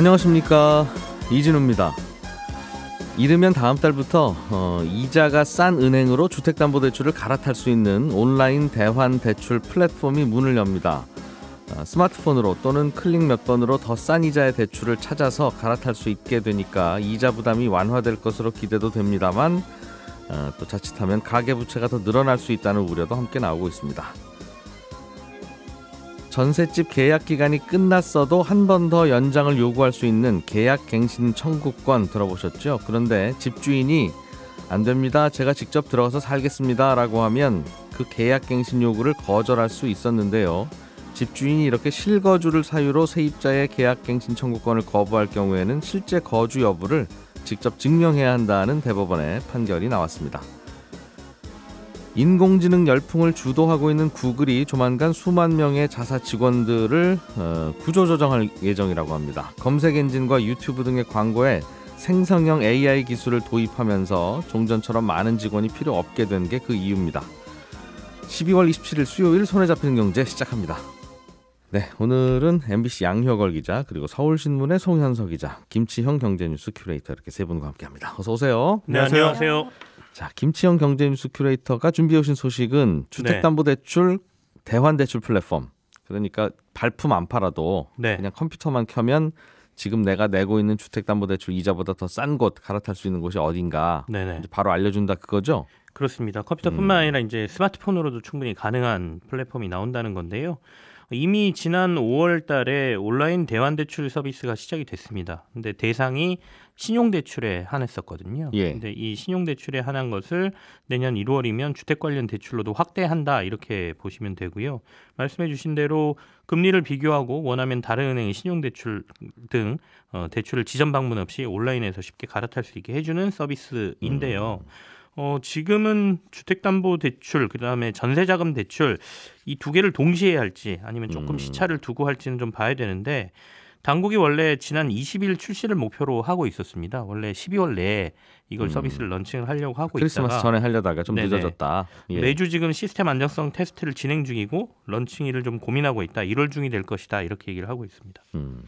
안녕하십니까 이진우입니다. 이르면 다음 달부터 어, 이자가 싼 은행으로 주택담보대출을 갈아탈 수 있는 온라인 대환 대출 플랫폼이 문을 엽니다. 아, 스마트폰으로 또는 클릭 몇 번으로 더 싼 이자의 대출을 찾아서 갈아탈 수 있게 되니까 이자 부담이 완화될 것으로 기대도 됩니다만 아, 또 자칫하면 가계부채가 더 늘어날 수 있다는 우려도 함께 나오고 있습니다. 전셋집 계약 기간이 끝났어도 한 번 더 연장을 요구할 수 있는 계약 갱신 청구권 들어보셨죠? 그런데 집주인이 안 됩니다. 제가 직접 들어가서 살겠습니다라고 하면 그 계약 갱신 요구를 거절할 수 있었는데요. 집주인이 이렇게 실거주를 사유로 세입자의 계약 갱신 청구권을 거부할 경우에는 실제 거주 여부를 직접 증명해야 한다는 대법원의 판결이 나왔습니다. 인공지능 열풍을 주도하고 있는 구글이 조만간 수만 명의 자사 직원들을 어, 구조조정할 예정이라고 합니다. 검색 엔진과 유튜브 등의 광고에 생성형 AI 기술을 도입하면서 종전처럼 많은 직원이 필요 없게 된 게 그 이유입니다. 12월 27일 수요일 손에 잡히는 경제 시작합니다. 네, 오늘은 MBC 양효걸 기자 그리고 서울신문의 송현석 기자, 김치형 경제뉴스 큐레이터 이렇게 세 분과 함께합니다. 어서 오세요. 네, 안녕하세요. 안녕하세요. 자, 김치영 경제뉴스 큐레이터가 준비해 오신 소식은 주택담보대출 네. 대환대출 플랫폼. 그러니까 발품 안 팔아도 네. 그냥 컴퓨터만 켜면 지금 내가 내고 있는 주택담보대출 이자보다 더 싼 곳 갈아탈 수 있는 곳이 어딘가 네네. 바로 알려준다 그거죠? 그렇습니다. 컴퓨터뿐만 음. 아니라 이제 스마트폰으로도 충분히 가능한 플랫폼이 나온다는 건데요. 이미 지난 5월 달에 온라인 대환대출 서비스가 시작이 됐습니다. 근데 대상이 신용대출에 한했었거든요. 예. 근데 이 신용대출에 한한 것을 내년 1월이면 주택 관련 대출로도 확대한다 이렇게 보시면 되고요. 말씀해 주신 대로 금리를 비교하고 원하면 다른 은행의 신용대출 등 어, 대출을 지점 방문 없이 온라인에서 쉽게 갈아탈 수 있게 해주는 서비스인데요. 음. 어, 지금은 주택담보대출 그다음에 전세자금 대출 이 두 개를 동시에 할지 아니면 조금 음. 시차를 두고 할지는 좀 봐야 되는데 당국이 원래 지난 20일 출시를 목표로 하고 있었습니다. 원래 12월 내에 이걸 음. 서비스를 런칭을 하려고 하고 크리스마스 있다가 크리스마스 전에 하려다가 좀 네네. 늦어졌다. 예. 매주 지금 시스템 안정성 테스트를 진행 중이고 런칭일을 좀 고민하고 있다. 1월 중이 될 것이다. 이렇게 얘기를 하고 있습니다. 음.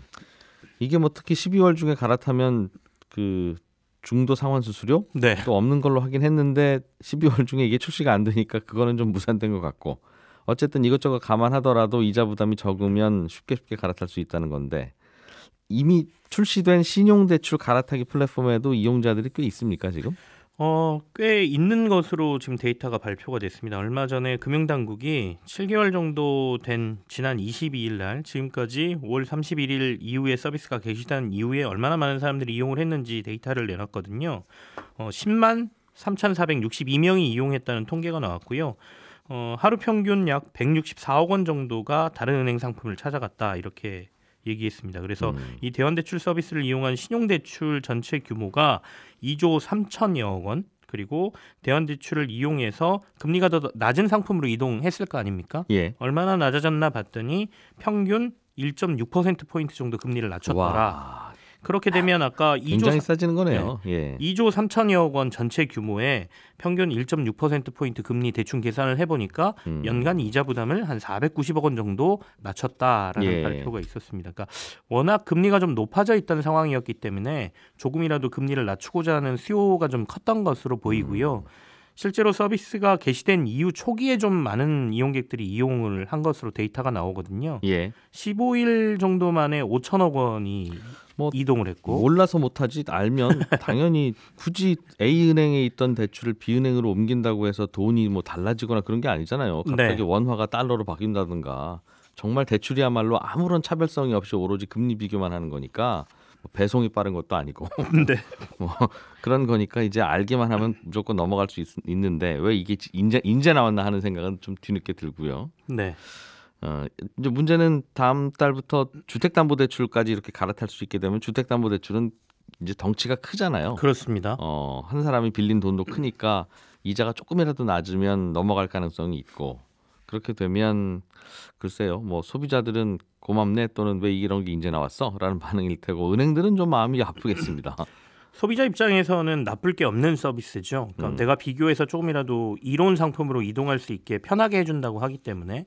이게 뭐 특히 12월 중에 갈아타면 그 중도 상환 수수료 네. 또 없는 걸로 하긴 했는데 12월 중에 이게 출시가 안 되니까 그거는 좀 무산된 것 같고 어쨌든 이것저것 감안하더라도 이자 부담이 적으면 쉽게 쉽게 갈아탈 수 있다는 건데 이미 출시된 신용대출 갈아타기 플랫폼에도 이용자들이 꽤 있습니까 지금? 어, 꽤 있는 것으로 지금 데이터가 발표가 됐습니다. 얼마 전에 금융당국이 7개월 정도 된 지난 22일 날 지금까지 5월 31일 이후에 서비스가 개시된 이후에 얼마나 많은 사람들이 이용을 했는지 데이터를 내놨거든요. 어, 10만 3,462명이 이용했다는 통계가 나왔고요. 어, 하루 평균 약 164억 원 정도가 다른 은행 상품을 찾아갔다 이렇게 얘기했습니다. 그래서 음. 이 대환대출 서비스를 이용한 신용대출 전체 규모가 2조 3천여억 원, 그리고 대환대출을 이용해서 금리가 더 낮은 상품으로 이동했을 거 아닙니까? 예. 얼마나 낮아졌나 봤더니 평균 1.6%포인트 정도 금리를 낮췄더라. 와, 그렇게 되면 아까 2조 굉장히 싸지는 거네요. 네. 예. 2조 3천여억 원 전체 규모에 평균 1.6% 포인트 금리 대충 계산을 해보니까 음. 연간 이자 부담을 한 490억 원 정도 낮췄다라는 예. 발표가 있었습니다. 그러니까 워낙 금리가 좀 높아져 있다는 상황이었기 때문에 조금이라도 금리를 낮추고자 하는 수요가 좀 컸던 것으로 보이고요. 음. 실제로 서비스가 개시된 이후 초기에 좀 많은 이용객들이 이용을 한 것으로 데이터가 나오거든요. 예. 15일 정도 만에 5천억 원이 뭐 이동을 했고 몰라서 못하지 알면 당연히 굳이 A 은행에 있던 대출을 B 은행으로 옮긴다고 해서 돈이 뭐 달라지거나 그런 게 아니잖아요. 네. 갑자기 네. 원화가 달러로 바뀐다든가 정말 대출이야말로 아무런 차별성이 없이 오로지 금리 비교만 하는 거니까 배송이 빠른 것도 아니고 네. 뭐 그런 거니까 이제 알기만 하면 무조건 넘어갈 수 있, 는데왜 이게 인제 인제 나왔나 하는 생각은 좀 뒤늦게 들고요. 네. 어, 이제 문제는 다음 달부터 주택담보대출까지 이렇게 갈아탈 수 있게 되면 주택담보대출은 이제 덩치가 크잖아요. 그렇습니다. 어, 한 사람이 빌린 돈도 크니까 이자가 조금이라도 낮으면 넘어갈 가능성이 있고 그렇게 되면 글쎄요. 뭐 소비자들은 고맙네 또는 왜 이런 게 이제 나왔어라는 반응일 테고 은행들은 좀 마음이 아프겠습니다. 소비자 입장에서는 나쁠 게 없는 서비스죠. 그러니까 음. 내가 비교해서 조금이라도 이론 상품으로 이동할 수 있게 편하게 해준다고 하기 때문에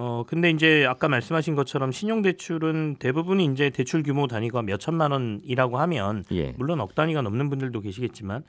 어 근데 이제 아까 말씀하신 것처럼 신용 대출은 대부분이 이제 대출 규모 단위가 몇 천만 원이라고 하면 예. 물론 억 단위가 넘는 분들도 계시겠지만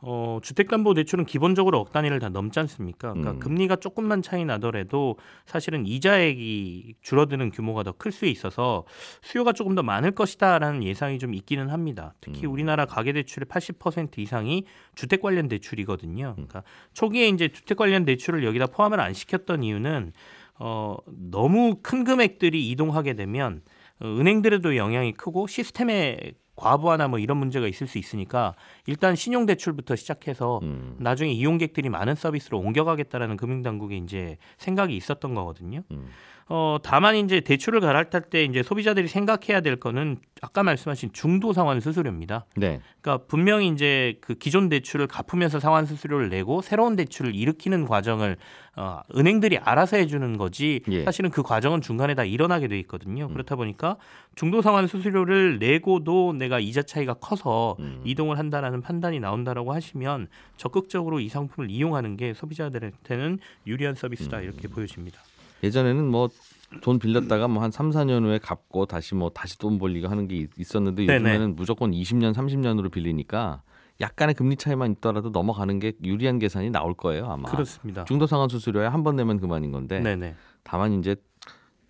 어 주택 담보 대출은 기본적으로 억 단위를 다 넘지 않습니까? 그러니까 음. 금리가 조금만 차이 나더라도 사실은 이자액이 줄어드는 규모가 더 클 수 있어서 수요가 조금 더 많을 것이다라는 예상이 좀 있기는 합니다. 특히 음. 우리나라 가계 대출의 80% 이상이 주택 관련 대출이거든요. 음. 그러니까 초기에 이제 주택 관련 대출을 여기다 포함을 안 시켰던 이유는 어, 너무 큰 금액들이 이동하게 되면 어, 은행들에도 영향이 크고 시스템에 과부하나 뭐 이런 문제가 있을 수 있으니까 일단 신용 대출부터 시작해서 음. 나중에 이용객들이 많은 서비스로 옮겨가겠다라는 금융당국의 이제 생각이 있었던 거거든요. 음. 어, 다만 이제 대출을 갈아탈 때 이제 소비자들이 생각해야 될 거는 아까 말씀하신 중도 상환 수수료입니다. 네. 그러니까 분명히 이제 그 기존 대출을 갚으면서 상환 수수료를 내고 새로운 대출을 일으키는 과정을 어, 은행들이 알아서 해주는 거지 예. 사실은 그 과정은 중간에 다 일어나게 돼 있거든요. 음. 그렇다 보니까 중도 상환 수수료를 내고도 내가 이자 차이가 커서 음. 이동을 한다라는 판단이 나온다라고 하시면 적극적으로 이 상품을 이용하는 게 소비자들한테는 유리한 서비스다 음. 이렇게 보여집니다. 예전에는 뭐 돈 빌렸다가 뭐한 3, 4년 후에 갚고 다시 뭐 다시 돈 벌리고 하는 게 있었는데 요즘에는 네네. 무조건 20년, 30년으로 빌리니까 약간의 금리 차이만 있더라도 넘어가는 게 유리한 계산이 나올 거예요 아마. 그렇습니다. 중도 상환 수수료에 한 번 내면 그만인 건데. 네네. 다만 이제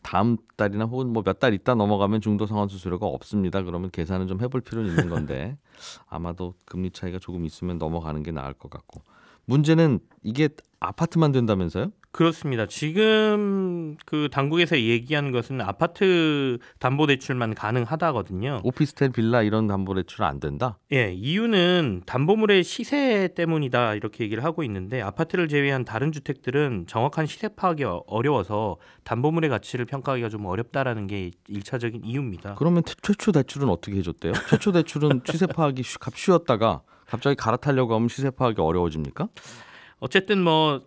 다음 달이나 혹은 뭐 몇 달 있다 넘어가면 중도 상환 수수료가 없습니다. 그러면 계산은 좀 해볼 필요는 있는 건데 아마도 금리 차이가 조금 있으면 넘어가는 게 나을 것 같고. 문제는 이게 아파트만 된다면서요? 그렇습니다. 지금 그 당국에서 얘기한 것은 아파트 담보 대출만 가능하다거든요. 오피스텔 빌라 이런 담보 대출은 안 된다? 예, 이유는 담보물의 시세 때문이다 이렇게 얘기를 하고 있는데 아파트를 제외한 다른 주택들은 정확한 시세 파악이 어, 어려워서 담보물의 가치를 평가하기가 좀 어렵다라는 게 일차적인 이유입니다. 그러면 최초 대출은 어떻게 해줬대요? 최초 대출은 시세 파악이 값 쉬웠다가 갑자기 갈아타려고 하면 시세 파악이 어려워집니까? 어쨌든 뭐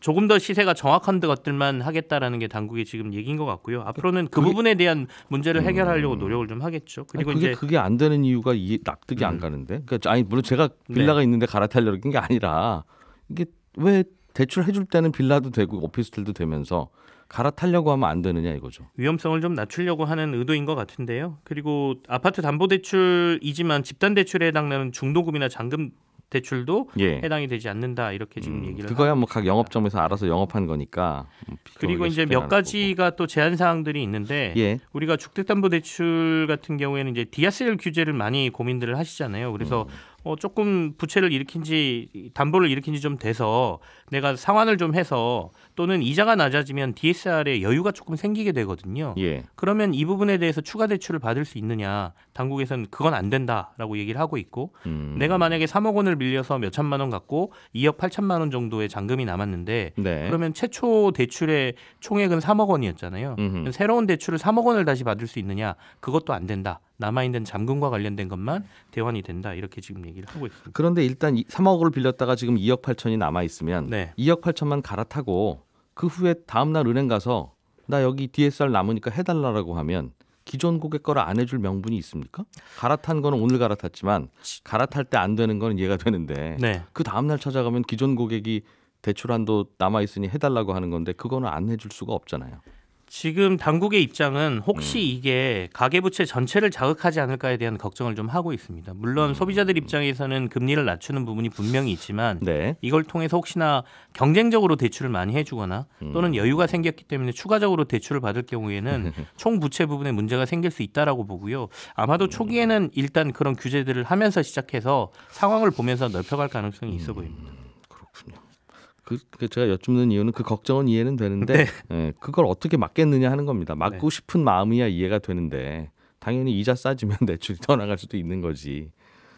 조금 더 시세가 정확한 것들만 하겠다라는 게 당국이 지금 얘기인 것 같고요. 앞으로는 그 그게... 부분에 대한 문제를 음. 해결하려고 노력을 좀 하겠죠. 그리고 아니, 그게, 이제 그게 안 되는 이유가 이 납득이 음... 안 가는데. 그러니까 아니 물론 제가 네. 빌라가 네. 있는데 갈아타려는 고게 아니라 이게 왜 대출 해줄 때는 빌라도 되고 오피스텔도 되면서 갈아타려고 하면 안 되느냐 이거죠. 위험성을 좀 낮추려고 하는 의도인 것 같은데요. 그리고 아파트 담보대출이지만 집단대출에 해당되는 중도금이나 잔금 대출도 예. 해당이 되지 않는다 이렇게 지금 음, 얘기를 그거야 뭐 각 영업점에서 알아서 영업한 거니까 뭐 그리고 이제 몇 가지가 또 제한 사항들이 있는데 예. 우리가 주택담보대출 같은 경우에는 이제 디아셀 규제를 많이 고민들을 하시잖아요 그래서 음. 어, 조금 부채를 일으킨지 담보를 일으킨지 좀 돼서 내가 상환을 좀 해서 또는 이자가 낮아지면 DSR에 여유가 조금 생기게 되거든요. 예. 그러면 이 부분에 대해서 추가 대출을 받을 수 있느냐 당국에서는 그건 안 된다라고 얘기를 하고 있고 음. 내가 만약에 3억 원을 빌려서몇 천만 원 갖고 2억 8천만 원 정도의 잔금이 남았는데 네. 그러면 최초 대출의 총액은 3억 원이었잖아요. 음흠. 새로운 대출을 3억 원을 다시 받을 수 있느냐 그것도 안 된다. 남아있는 잔금과 관련된 것만 대환이 된다 이렇게 지금 얘기를 하고 있습니다. 그런데 일단 3억을 빌렸다가 지금 2억 8천이 남아 있으면 네. 2억 8천만 갈아타고 그 후에 다음날 은행 가서 나 여기 DSR 남으니까 해달라라고 하면 기존 고객 거를 안 해줄 명분이 있습니까? 갈아탄 거는 오늘 갈아탔지만 갈아탈 때 안 되는 거는 이해가 되는데 네. 그 다음날 찾아가면 기존 고객이 대출 한도 남아 있으니 해달라고 하는 건데 그거는 안 해줄 수가 없잖아요. 지금 당국의 입장은 혹시 음. 이게 가계부채 전체를 자극하지 않을까에 대한 걱정을 좀 하고 있습니다. 물론 음. 소비자들 입장에서는 금리를 낮추는 부분이 분명히 있지만 네. 이걸 통해서 혹시나 경쟁적으로 대출을 많이 해주거나 음. 또는 여유가 생겼기 때문에 추가적으로 대출을 받을 경우에는 총 부채 부분에 문제가 생길 수 있다라고 보고요. 아마도 음. 초기에는 일단 그런 규제들을 하면서 시작해서 상황을 보면서 넓혀갈 가능성이 있어 음. 보입니다. 그, 그, 제가 여쭙는 이유는 그 걱정은 이해는 되는데 네. 예, 그걸 어떻게 막겠느냐 하는 겁니다. 막고 네. 싶은 마음이야 이해가 되는데 당연히 이자 싸지면 대출이 떠 나갈 수도 있는 거지.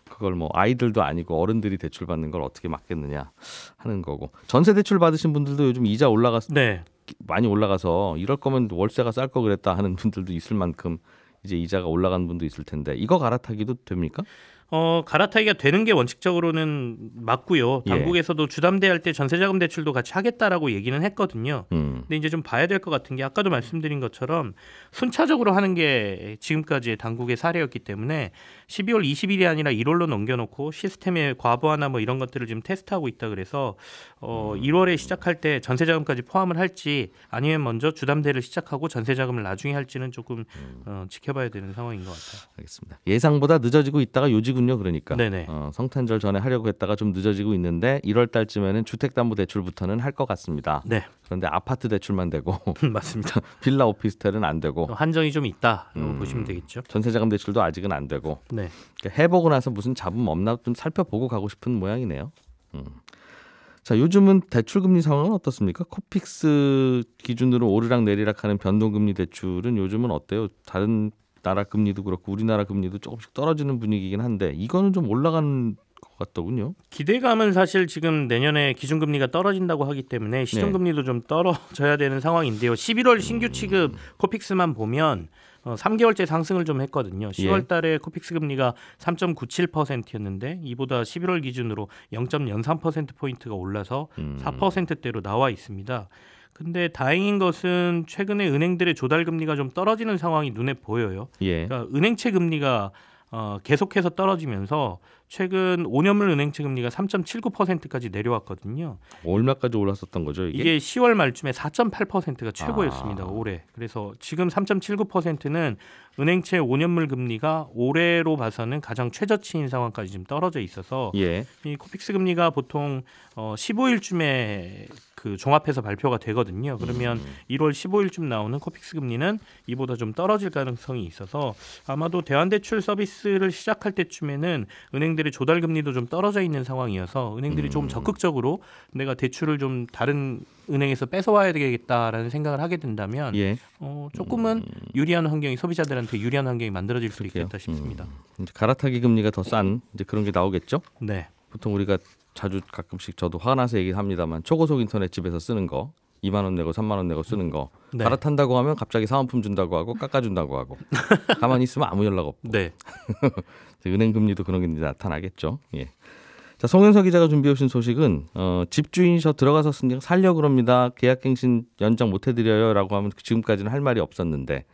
그걸 뭐 아이들도 아니고 어른들이 대출 받는 걸 어떻게 막겠느냐 하는 거고 전세 대출 받으신 분들도 요즘 이자 올라가서 네. 많이 올라가서 이럴 거면 월세가 쌀 거 그랬다 하는 분들도 있을 만큼 이제 이자가 올라간 분도 있을 텐데 이거 갈아타기도 됩니까? 어, 갈아타기가 되는 게 원칙적으로는 맞고요. 예. 당국에서도 예. 주담대할 때 전세자금 대출도 같이 하겠다라고 얘기는 했거든요. 음. 근데 이제 좀 봐야 될 것 같은 게 아까도 말씀드린 것처럼 순차적으로 하는 게 지금까지의 당국의 사례였기 때문에 12월 20일이 아니라 1월로 넘겨놓고 시스템의 과부하나 뭐 이런 것들을 지금 테스트하고 있다 그래서 어, 음. 1월에 시작할 때 전세자금까지 포함을 할지 아니면 먼저 주담대를 시작하고 전세자금을 나중에 할지는 조금 음. 어, 지켜봐야 되는 상황인 것 같아요. 알겠습니다. 예상보다 늦어지고 있다가 요지금 늦군요 그러니까 어, 성탄절 전에 하려고 했다가 좀 늦어지고 있는데 1월 달쯤에는 주택담보대출부터는 할 것 같습니다. 네. 그런데 아파트 대출만 되고 음, 맞습니다. 빌라 오피스텔은 안 되고 어, 한정이 좀 있다 음, 보시면 되겠죠. 전세자금 대출도 아직은 안 되고 네. 그러니까 해보고 나서 무슨 잡음 없나 좀 살펴보고 가고 싶은 모양이네요. 음. 자 요즘은 대출 금리 상황은 어떻습니까? 코픽스 기준으로 오르락 내리락하는 변동금리 대출은 요즘은 어때요? 다른 나라 금리도 그렇고 우리나라 금리도 조금씩 떨어지는 분위기긴 한데 이거는 좀 올라가는 것 같더군요. 기대감은 사실 지금 내년에 기준금리가 떨어진다고 하기 때문에 시중금리도 네. 좀 떨어져야 되는 상황인데요. 11월 신규 취급 음. 코픽스만 보면 어, 3개월째 상승을 좀 했거든요. 10월 예. 달에 코픽스 금리가 3.97%였는데 이보다 11월 기준으로 0.03% 포인트가 올라서 음. 4%대로 나와 있습니다. 근데 다행인 것은 최근에 은행들의 조달 금리가 좀 떨어지는 상황이 눈에 보여요. 예. 그러니까 은행채 금리가 어, 계속해서 떨어지면서 최근 5년물 은행채 금리가 3.79%까지 내려왔거든요. 얼마까지 올랐었던 거죠? 이게, 이게 10월 말쯤에 4.8%가 최고였습니다. 아. 올해. 그래서 지금 3.79%는 은행채 5년물 금리가 올해로 봐서는 가장 최저치인 상황까지 지금 떨어져 있어서 예. 이 코픽스 금리가 보통 어 15일쯤에 그 종합해서 발표가 되거든요. 그러면 음. 1월 15일쯤 나오는 코픽스 금리는 이보다 좀 떨어질 가능성이 있어서 아마도 대환대출 서비스를 시작할 때쯤에는 은행들이 조달 금리도 좀 떨어져 있는 상황이어서 은행들이 음. 조 적극적으로 내가 대출을 좀 다른 은행에서 뺏어와야 되겠다라는 생각을 하게 된다면 예. 어, 조금은 음. 유리한 환경이 소비자들한테 우리한테 그 유리한 환경이 만들어질 수 그럴게요. 있겠다 싶습니다. 음. 갈아타기 금리가 더 싼 이제 그런 게 나오겠죠? 네. 보통 우리가 자주 가끔씩 저도 화나서 얘기합니다만 초고속 인터넷 집에서 쓰는 거 2만 원 내고 3만 원 내고 쓰는 거 네. 갈아탄다고 하면 갑자기 사은품 준다고 하고 깎아준다고 하고 가만히 있으면 아무 연락 없고 네. 은행 금리도 그런 게 나타나겠죠. 예. 자 송현석 기자가 준비해 오신 소식은 어, 집주인이 저 들어가서 쓰니까 살려 그럽니다. 계약갱신 연장 못 해드려요라고 하면 지금까지는 할 말이 없었는데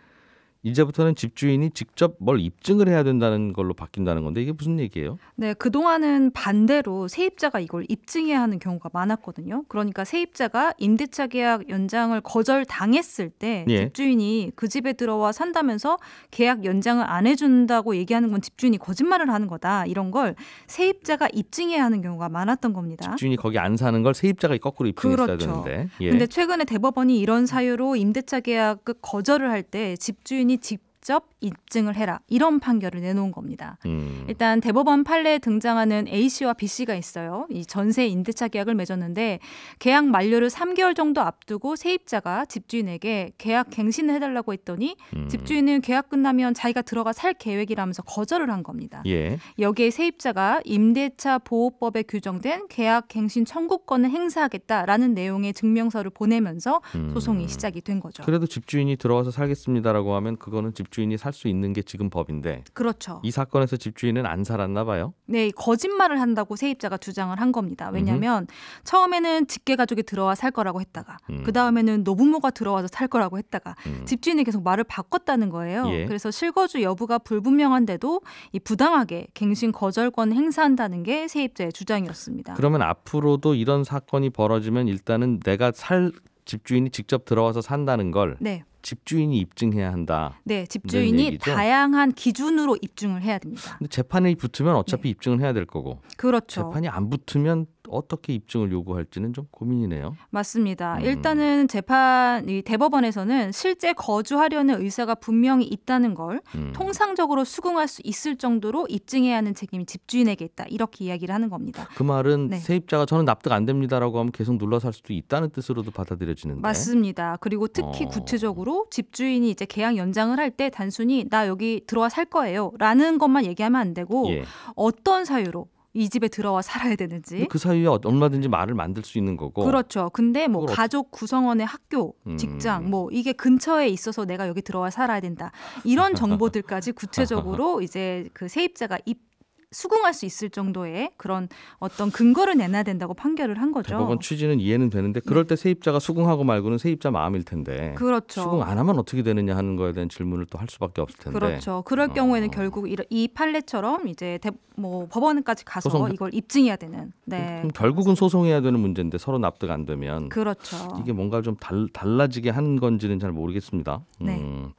이제부터는 집주인이 직접 뭘 입증을 해야 된다는 걸로 바뀐다는 건데 이게 무슨 얘기예요? 네, 그동안은 반대로 세입자가 이걸 입증해야 하는 경우가 많았거든요. 그러니까 세입자가 임대차 계약 연장을 거절당했을 때 예. 집주인이 그 집에 들어와 산다면서 계약 연장을 안 해준다고 얘기하는 건 집주인이 거짓말을 하는 거다 이런 걸 세입자가 입증해야 하는 경우가 많았던 겁니다. 집주인이 거기 안 사는 걸 세입자가 거꾸로 입증했어야 그렇죠. 되는데. 그런데 예. 최근에 대법원이 이런 사유로 임대차 계약 거절을 할 때 집주인이 본인이 직접 입증을 해라 이런 판결을 내놓은 겁니다. 음. 일단 대법원 판례에 등장하는 A 씨와 B 씨가 있어요. 이 전세 임대차 계약을 맺었는데 계약 만료를 3개월 정도 앞두고 세입자가 집주인에게 계약 갱신을 해달라고 했더니 음. 집주인은 계약 끝나면 자기가 들어가 살 계획이라면서 거절을 한 겁니다. 예. 여기에 세입자가 임대차 보호법에 규정된 계약 갱신 청구권을 행사하겠다라는 내용의 증명서를 보내면서 음. 소송이 시작이 된 거죠. 그래도 집주인이 들어와서 살겠습니다라고 하면 그거는 집주인이 살 살수 있는 게 지금 법인데. 그렇죠. 이 사건에서 집주인은 안 살았나 봐요. 네, 거짓말을 한다고 세입자가 주장을 한 겁니다. 왜냐하면 음흠. 처음에는 직계 가족이 들어와 살 거라고 했다가 음. 그 다음에는 노부모가 들어와서 살 거라고 했다가 음. 집주인이 계속 말을 바꿨다는 거예요. 예. 그래서 실거주 여부가 불분명한데도 이 부당하게 갱신 거절권 행사한다는 게 세입자의 주장이었습니다. 그러면 앞으로도 이런 사건이 벌어지면 일단은 내가 살 집주인이 직접 들어와서 산다는 걸 네. 집주인이 입증해야 한다. 네, 집주인이 다양한 기준으로 입증을 해야 됩니다. 근데 재판에 붙으면 어차피 네. 입증을 해야 될 거고. 그렇죠. 재판이 안 붙으면 어떻게 입증을 요구할지는 좀 고민이네요. 맞습니다. 음. 일단은 재판 이 대법원에서는 실제 거주하려는 의사가 분명히 있다는 걸 음. 통상적으로 수긍할 수 있을 정도로 입증해야 하는 책임이 집주인에게 있다. 이렇게 이야기를 하는 겁니다. 그 말은 네. 세입자가 저는 납득 안 됩니다라고 하면 계속 눌러 살 수도 있다는 뜻으로도 받아들여지는데. 맞습니다. 그리고 특히 어. 구체적으로 집주인이 이제 계약 연장을 할 때 단순히 나 여기 들어와 살 거예요라는 것만 얘기하면 안 되고 예. 어떤 사유로 이 집에 들어와 살아야 되는지 그 사이에 어, 얼마든지 말을 만들 수 있는 거고 그렇죠. 근데 뭐 가족 구성원의 학교, 음. 직장 음. 뭐 이게 근처에 있어서 내가 여기 들어와 살아야 된다 이런 정보들까지 구체적으로 이제 그 세입자가 입 수긍할 수 있을 정도의 그런 어떤 근거를 내놔야 된다고 판결을 한 거죠. 법원 취지는 이해는 되는데 그럴 때 네. 세입자가 수긍하고 말고는 세입자 마음일 텐데. 그렇죠. 수긍 안 하면 어떻게 되느냐 하는 거에 대한 질문을 또 할 수밖에 없을 텐데. 그렇죠. 그럴 어. 경우에는 어. 결국 이 판례처럼 이제 대, 뭐 법원까지 가서 소송... 이걸 입증해야 되는. 네. 그럼 결국은 소송해야 되는 문제인데 서로 납득 안 되면. 그렇죠. 이게 뭔가 좀 달, 달라지게 한 건지는 잘 모르겠습니다. 네. 음.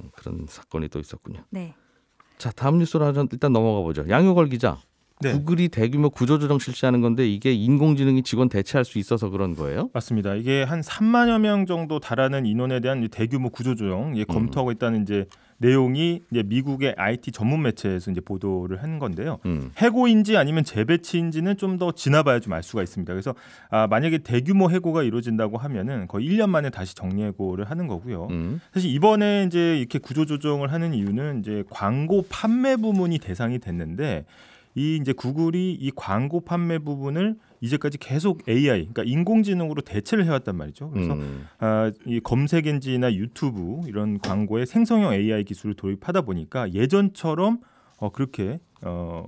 음, 그런 사건이 또 있었군요. 네. 자 다음 뉴스로 일단 넘어가 보죠. 양효걸 기자. 네. 구글이 대규모 구조조정 실시하는 건데 이게 인공지능이 직원 대체할 수 있어서 그런 거예요? 맞습니다. 이게 한 3만여 명 정도 달하는 인원에 대한 대규모 구조조정 예, 검토하고 있다는 이제 내용이 이제 미국의 IT 전문 매체에서 이제 보도를 한 건데요. 음. 해고인지 아니면 재배치인지는 좀 더 지나봐야 좀 알 수가 있습니다. 그래서 아, 만약에 대규모 해고가 이루어진다고 하면은 거의 1년 만에 다시 정리해고를 하는 거고요. 음. 사실 이번에 이제 이렇게 구조조정을 하는 이유는 이제 광고 판매 부문이 대상이 됐는데 이 이제 구글이 이 광고 판매 부분을 이제까지 계속 AI, 그러니까 인공지능으로 대체를 해왔단 말이죠. 그래서 음. 아, 이 검색 엔진이나 유튜브 이런 광고에 생성형 AI 기술을 도입하다 보니까 예전처럼 어, 그렇게 어,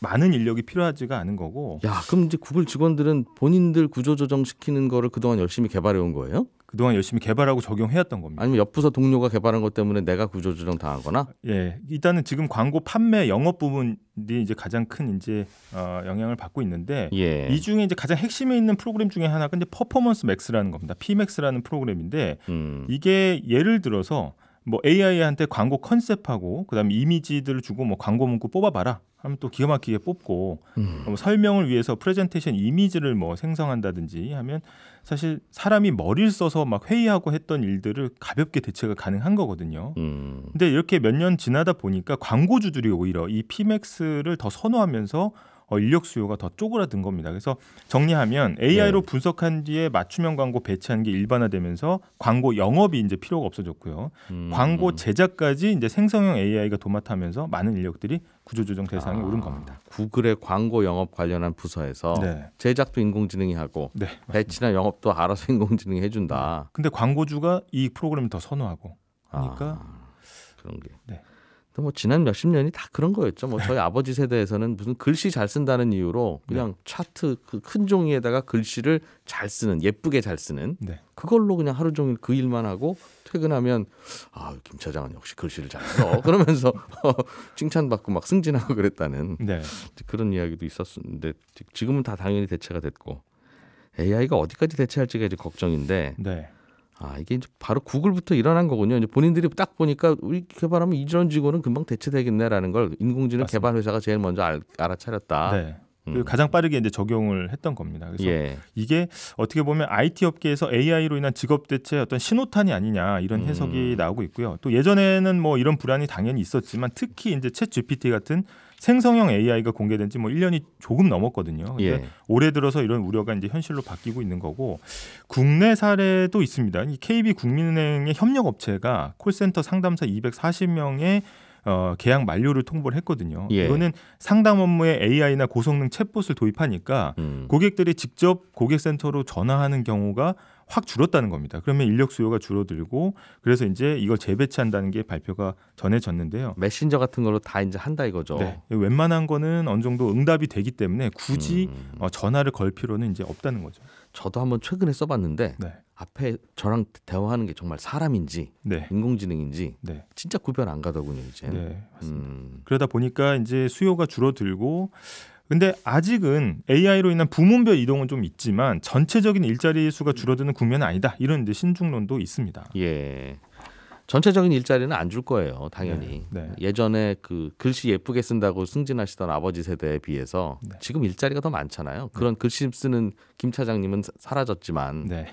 많은 인력이 필요하지가 않은 거고. 야, 그럼 이제 구글 직원들은 본인들 구조조정 시키는 거를 그동안 열심히 개발해 온 거예요? 그동안 열심히 개발하고 적용해왔던 겁니다. 아니면 옆부서 동료가 개발한 것 때문에 내가 구조조정 당하거나? 예, 일단은 지금 광고 판매 영업 부분이 이제 가장 큰 이제 어, 영향을 받고 있는데 예. 이 중에 이제 가장 핵심에 있는 프로그램 중에 하나가 이제 퍼포먼스 맥스라는 겁니다. 피맥스라는 프로그램인데 음. 이게 예를 들어서 뭐 AI한테 광고 컨셉하고 그다음에 이미지들을 주고 뭐 광고 문구 뽑아봐라 하면 또 기가 막히게 뽑고 음. 설명을 위해서 프레젠테이션 이미지를 뭐 생성한다든지 하면 사실 사람이 머리를 써서 막 회의하고 했던 일들을 가볍게 대체가 가능한 거거든요. 음. 근데 이렇게 몇 년 지나다 보니까 광고주들이 오히려 이 피맥스를 더 선호하면서 어, 인력 수요가 더 쪼그라든 겁니다. 그래서 정리하면 AI로 네. 분석한 뒤에 맞춤형 광고 배치한게 일반화되면서 광고 영업이 이제 필요가 없어졌고요. 음. 광고 제작까지 이제 생성형 AI가 도맡아면서 많은 인력들이 구조조정 대상에 아, 오른 겁니다. 구글의 광고 영업 관련한 부서에서 네. 제작도 인공지능이 하고 네, 배치나 영업도 알아서 인공지능이 해준다. 네. 근데 광고주가 이 프로그램을 더 선호하고 그러니까 아, 그런 게. 네. 뭐 지난 몇십 년이 다 그런 거였죠. 뭐 저희 아버지 세대에서는 무슨 글씨 잘 쓴다는 이유로 그냥 네. 차트 그 큰 종이에다가 글씨를 잘 쓰는 예쁘게 잘 쓰는 네. 그걸로 그냥 하루 종일 그 일만 하고 퇴근하면 아김 차장은 역시 글씨를 잘 써 그러면서 칭찬받고 막 승진하고 그랬다는 네. 그런 이야기도 있었는데 지금은 다 당연히 대체가 됐고 AI가 어디까지 대체할지가 이제 걱정인데. 네. 아, 이게 이제 바로 구글부터 일어난 거군요. 이제 본인들이 딱 보니까 우리 개발하면 이전 직원은 금방 대체되겠네라는 걸 인공지능 맞습니다. 개발 회사가 제일 먼저 알, 아차렸다 네. 음. 가장 빠르게 이제 적용을 했던 겁니다. 그래서 예. 이게 어떻게 보면 IT 업계에서 AI로 인한 직업 대체 어떤 신호탄이 아니냐 이런 음. 해석이 음. 나오고 있고요. 또 예전에는 뭐 이런 불안이 당연히 있었지만 특히 이제 챗 GPT 같은 생성형 AI가 공개된 지 뭐 1년이 조금 넘었거든요. 예. 올해 들어서 이런 우려가 이제 현실로 바뀌고 있는 거고 국내 사례도 있습니다. 이 KB 국민은행의 협력 업체가 콜센터 상담사 240명의 어, 계약 만료를 통보를 했거든요. 예. 이거는 상담 업무에 AI나 고성능 챗봇을 도입하니까 음. 고객들이 직접 고객센터로 전화하는 경우가 확 줄었다는 겁니다. 그러면 인력 수요가 줄어들고 그래서 이제 이걸 재배치한다는 게 발표가 전해졌는데요. 메신저 같은 걸로 다 이제 한다 이거죠. 네. 웬만한 거는 어느 정도 응답이 되기 때문에 굳이 음. 어, 전화를 걸 필요는 이제 없다는 거죠. 저도 한번 최근에 써봤는데 네. 앞에 저랑 대화하는 게 정말 사람인지 네. 인공지능인지 네. 진짜 구별 안 가더군요 이제. 네, 음. 그러다 보니까 이제 수요가 줄어들고 근데 아직은 AI로 인한 부문별 이동은 좀 있지만 전체적인 일자리 수가 줄어드는 국면은 아니다 이런 이제 신중론도 있습니다. 예. 전체적인 일자리는 안 줄 거예요, 당연히. 네, 네. 예전에 그 글씨 예쁘게 쓴다고 승진하시던 아버지 세대에 비해서 네. 지금 일자리가 더 많잖아요. 네. 그런 글씨 쓰는 김 차장님은 사라졌지만 네.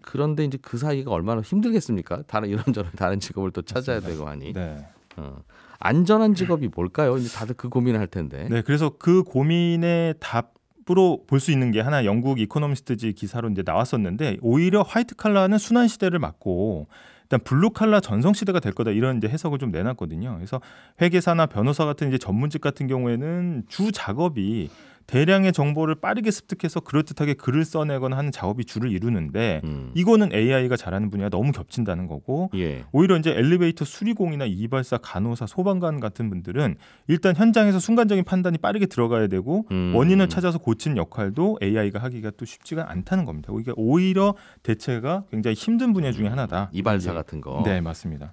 그런데 이제 그 사이가 얼마나 힘들겠습니까? 다른 이런저런 다른 직업을 또 찾아야 되고 하니. 네. 어. 안전한 직업이 뭘까요? 이제 다들 그 고민을 할 텐데. 네, 그래서 그 고민의 답으로볼 수 있는 게 하나 영국 이코노미스트지 기사로 이제 나왔었는데 오히려 화이트 칼라는 순환 시대를 맞고 일단 블루 칼라 전성 시대가 될 거다 이런 이제 해석을 좀 내놨거든요. 그래서 회계사나 변호사 같은 이제 전문직 같은 경우에는 주 작업이 대량의 정보를 빠르게 습득해서 그럴듯하게 글을 써내거나 하는 작업이 주를 이루는데 음. 이거는 AI가 잘하는 분야가 너무 겹친다는 거고 예. 오히려 이제 엘리베이터 수리공이나 이발사, 간호사, 소방관 같은 분들은 일단 현장에서 순간적인 판단이 빠르게 들어가야 되고 음. 원인을 찾아서 고친 역할도 AI가 하기가 또 쉽지가 않다는 겁니다. 그러 그러니까 오히려 대체가 굉장히 힘든 분야 중에 하나다. 음. 이발사 같은 거. 네, 맞습니다.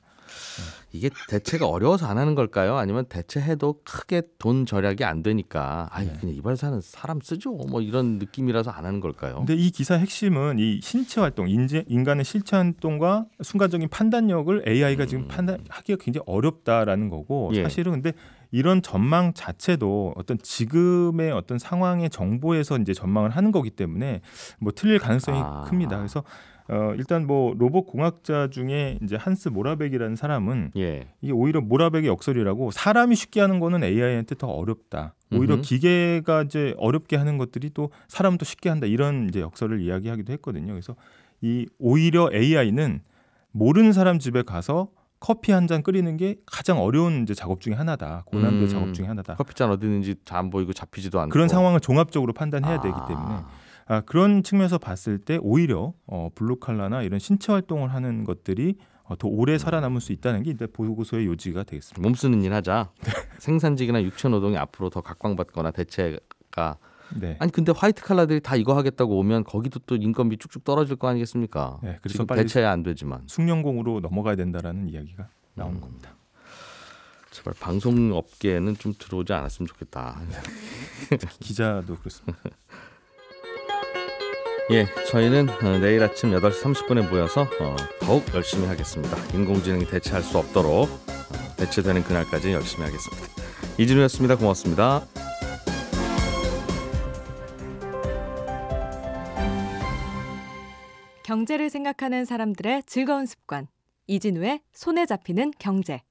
이게 대체가 어려워서 안 하는 걸까요? 아니면 대체해도 크게 돈 절약이 안 되니까 아이 네. 그냥 이발사는 사람 쓰죠. 뭐 이런 느낌이라서 안 하는 걸까요? 근데 이 기사 핵심은 이 신체 활동, 인재 인간의 실체 활동과 순간적인 판단력을 AI가 음. 지금 판단하기가 굉장히 어렵다라는 거고 예. 사실은 근데 이런 전망 자체도 어떤 지금의 어떤 상황의 정보에서 이제 전망을 하는 거기 때문에 뭐 틀릴 가능성이 아. 큽니다. 그래서 어, 일단 뭐 로봇 공학자 중에 이제 한스 모라백이라는 사람은 예. 이게 오히려 모라백의 역설이라고 사람이 쉽게 하는 거는 AI한테 더 어렵다. 오히려 음흠. 기계가 이제 어렵게 하는 것들이 또 사람도 쉽게 한다 이런 이제 역설을 이야기하기도 했거든요. 그래서 이 오히려 AI는 모르는 사람 집에 가서 커피 한 잔 끓이는 게 가장 어려운 이제 작업 중의 하나다. 고난도 음, 작업 중의 하나다. 커피잔 어디 있는지 다안 보이고 잡히지도 않고 그런 상황을 종합적으로 판단해야 아. 되기 때문에 아, 그런 측면에서 봤을 때 오히려 어, 블루칼라나 이런 신체 활동을 하는 것들이 어, 더 오래 음. 살아남을 수 있다는 게 이제 보고서의 요지가 되겠습니다. 몸쓰는 일 하자. 생산직이나 육체 노동이 앞으로 더 각광받거나 대체가 네. 아니 근데 화이트 칼라들이 다 이거 하겠다고 오면 거기도 또 인건비 쭉쭉 떨어질 거 아니겠습니까? 네, 그래서 대체야 안 되지만 숙련공으로 넘어가야 된다라는 이야기가 나온 음. 겁니다. 제발 방송업계에는 좀 들어오지 않았으면 좋겠다. 기자도 그렇습니다. 예, 저희는 어, 내일 아침 8시 30분에 모여서 어, 더욱 열심히 하겠습니다. 인공지능이 대체할 수 없도록 어, 대체되는 그날까지 열심히 하겠습니다. 이진우였습니다. 고맙습니다. 경제를 생각하는 사람들의 즐거운 습관. 이진우의 손에 잡히는 경제.